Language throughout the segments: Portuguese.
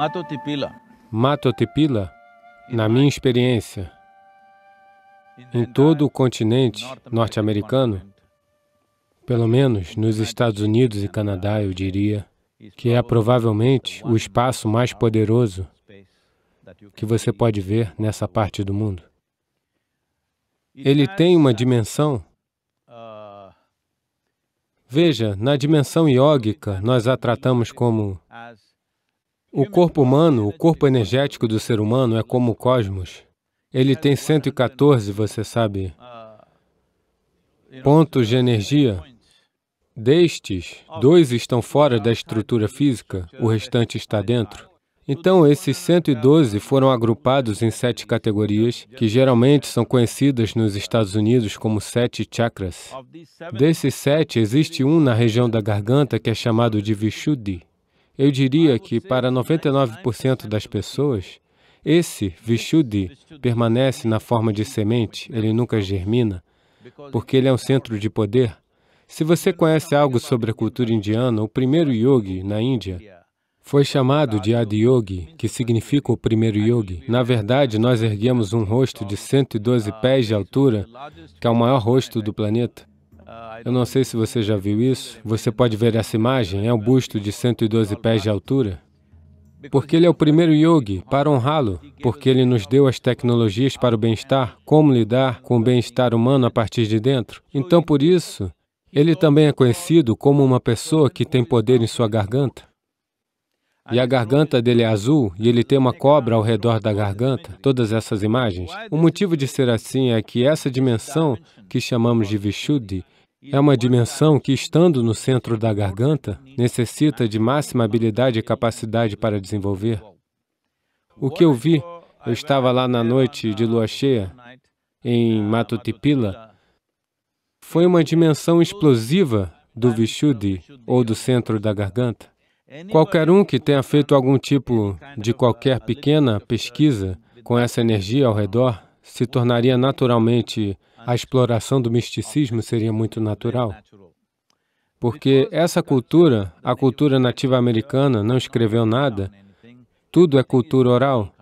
Matotipila. Matotipila, na minha experiência, em todo o continente norte-americano, pelo menos nos Estados Unidos e Canadá, eu diria, que é provavelmente o espaço mais poderoso que você pode ver nessa parte do mundo. Ele tem uma dimensão. Veja, na dimensão iógica, nós a tratamos como o corpo humano, o corpo energético do ser humano é como o cosmos. Ele tem 114, você sabe, pontos de energia. Destes, dois estão fora da estrutura física, o restante está dentro. Então, esses 112 foram agrupados em sete categorias, que geralmente são conhecidas nos Estados Unidos como sete chakras. Desses sete, existe um na região da garganta que é chamado de Vishuddhi. Eu diria que para 99% é das pessoas, esse Vishuddhi permanece na forma de semente, ele nunca germina, porque ele é um centro de poder. Se você conhece algo sobre a cultura indiana, o primeiro yogi na Índia foi chamado de Adiyogi, que significa o primeiro yogi. Na verdade, nós erguemos um rosto de 112 pés de altura, que é o maior rosto do planeta. Eu não sei se você já viu isso. Você pode ver essa imagem, é um busto de 112 pés de altura. Porque ele é o primeiro yogi, para honrá-lo, porque ele nos deu as tecnologias para o bem-estar, como lidar com o bem-estar humano a partir de dentro. Então, por isso, ele também é conhecido como uma pessoa que tem poder em sua garganta. E a garganta dele é azul e ele tem uma cobra ao redor da garganta, todas essas imagens. O motivo de ser assim é que essa dimensão que chamamos de Vishuddhi é uma dimensão que, estando no centro da garganta, necessita de máxima habilidade e capacidade para desenvolver. O que eu vi, eu estava lá na noite de lua cheia, em Matutipila, foi uma dimensão explosiva do Vishuddhi, ou do centro da garganta. Qualquer um que tenha feito algum tipo de qualquer pequena pesquisa com essa energia ao redor se tornaria naturalmente a exploração do misticismo seria muito natural. Porque essa cultura, a cultura nativa americana, não escreveu nada, tudo é cultura oral.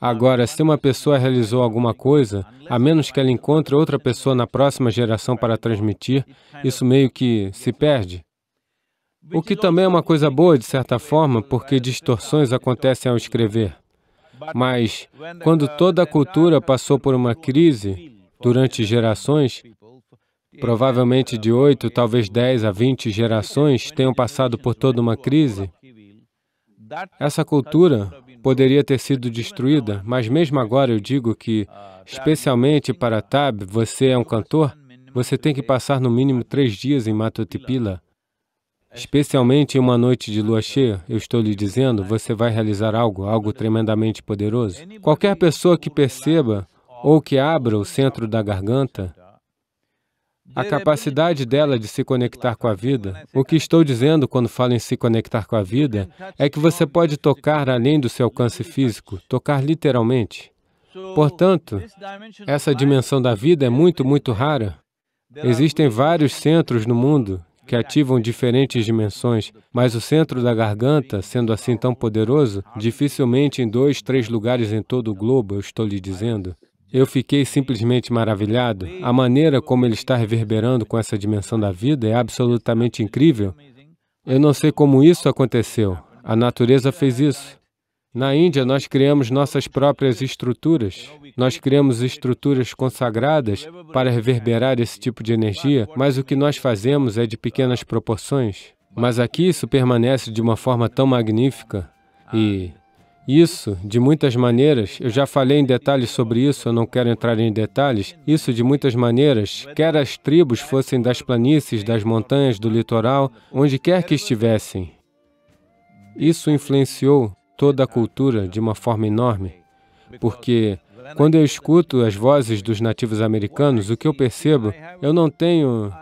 Agora, se uma pessoa realizou alguma coisa, a menos que ela encontre outra pessoa na próxima geração para transmitir, isso meio que se perde. O que também é uma coisa boa, de certa forma, porque distorções acontecem ao escrever. Mas, quando toda a cultura passou por uma crise, durante gerações, provavelmente de 8, talvez 10 a 20 gerações, tenham passado por toda uma crise, essa cultura poderia ter sido destruída, mas mesmo agora eu digo que, especialmente para Tab, você é um cantor, você tem que passar no mínimo três dias em Matotipila. Especialmente em uma noite de lua cheia, eu estou lhe dizendo, você vai realizar algo, algo tremendamente poderoso. Qualquer pessoa que perceba ou que abra o centro da garganta, a capacidade dela de se conectar com a vida. O que estou dizendo quando falo em se conectar com a vida é que você pode tocar além do seu alcance físico, tocar literalmente. Portanto, essa dimensão da vida é muito, muito rara. Existem vários centros no mundo que ativam diferentes dimensões, mas o centro da garganta, sendo assim tão poderoso, dificilmente em dois, três lugares em todo o globo, eu estou lhe dizendo, eu fiquei simplesmente maravilhado. A maneira como ele está reverberando com essa dimensão da vida é absolutamente incrível. Eu não sei como isso aconteceu. A natureza fez isso. Na Índia, nós criamos nossas próprias estruturas. Nós criamos estruturas consagradas para reverberar esse tipo de energia, mas o que nós fazemos é de pequenas proporções. Mas aqui isso permanece de uma forma tão magnífica e isso, de muitas maneiras, eu já falei em detalhes sobre isso, eu não quero entrar em detalhes. Isso, de muitas maneiras, quer as tribos fossem das planícies, das montanhas, do litoral, onde quer que estivessem. Isso influenciou toda a cultura de uma forma enorme, porque quando eu escuto as vozes dos nativos americanos, o que eu percebo, eu não tenho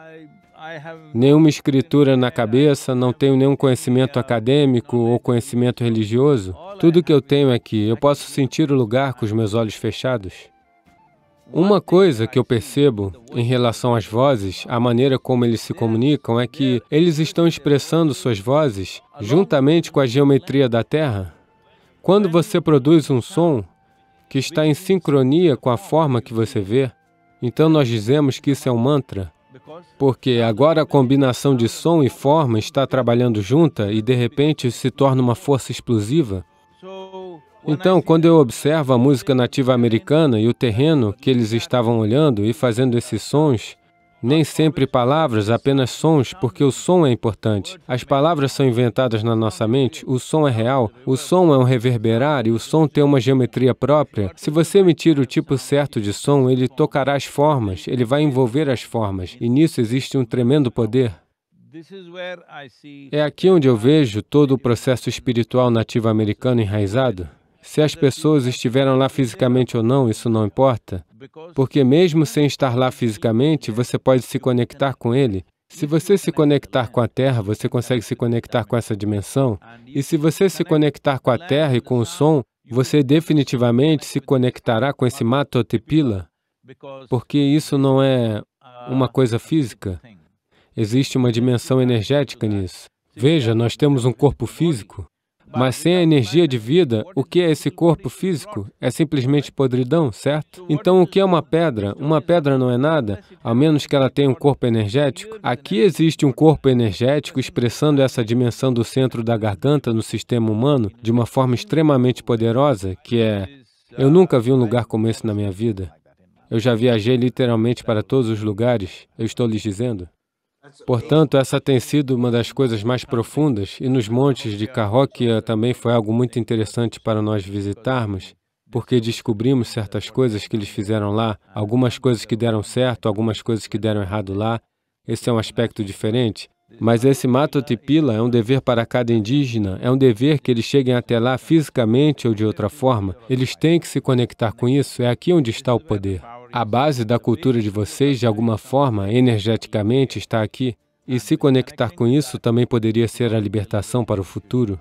nenhuma escritura na cabeça, não tenho nenhum conhecimento acadêmico ou conhecimento religioso. Tudo que eu tenho é que eu posso sentir o lugar com os meus olhos fechados. Uma coisa que eu percebo em relação às vozes, a maneira como eles se comunicam, é que eles estão expressando suas vozes juntamente com a geometria da Terra. Quando você produz um som que está em sincronia com a forma que você vê, então nós dizemos que isso é um mantra. Porque agora a combinação de som e forma está trabalhando junta e de repente se torna uma força explosiva. Então, quando eu observo a música nativa americana e o terreno que eles estavam olhando e fazendo esses sons, nem sempre palavras, apenas sons, porque o som é importante. As palavras são inventadas na nossa mente, o som é real, o som é um reverberar e o som tem uma geometria própria. Se você emitir o tipo certo de som, ele tocará as formas, ele vai envolver as formas, e nisso existe um tremendo poder. É aqui onde eu vejo todo o processo espiritual nativo-americano enraizado. Se as pessoas estiveram lá fisicamente ou não, isso não importa, porque mesmo sem estar lá fisicamente, você pode se conectar com ele. Se você se conectar com a Terra, você consegue se conectar com essa dimensão. E se você se conectar com a Terra e com o som, você definitivamente se conectará com esse Matotepila, porque isso não é uma coisa física. Existe uma dimensão energética nisso. Veja, nós temos um corpo físico, mas sem a energia de vida, o que é esse corpo físico? É simplesmente podridão, certo? Então, o que é uma pedra? Uma pedra não é nada, a menos que ela tenha um corpo energético. Aqui existe um corpo energético expressando essa dimensão do centro da garganta no sistema humano de uma forma extremamente poderosa, que é... Eu nunca vi um lugar como esse na minha vida. Eu já viajei literalmente para todos os lugares, eu estou lhes dizendo. Portanto, essa tem sido uma das coisas mais profundas, e nos montes de Carroquia também foi algo muito interessante para nós visitarmos, porque descobrimos certas coisas que eles fizeram lá, algumas coisas que deram certo, algumas coisas que deram errado lá. Esse é um aspecto diferente. Mas esse Mato Tipila é um dever para cada indígena, é um dever que eles cheguem até lá fisicamente ou de outra forma. Eles têm que se conectar com isso, é aqui onde está o poder. A base da cultura de vocês, de alguma forma, energeticamente, está aqui. E se conectar com isso também poderia ser a libertação para o futuro.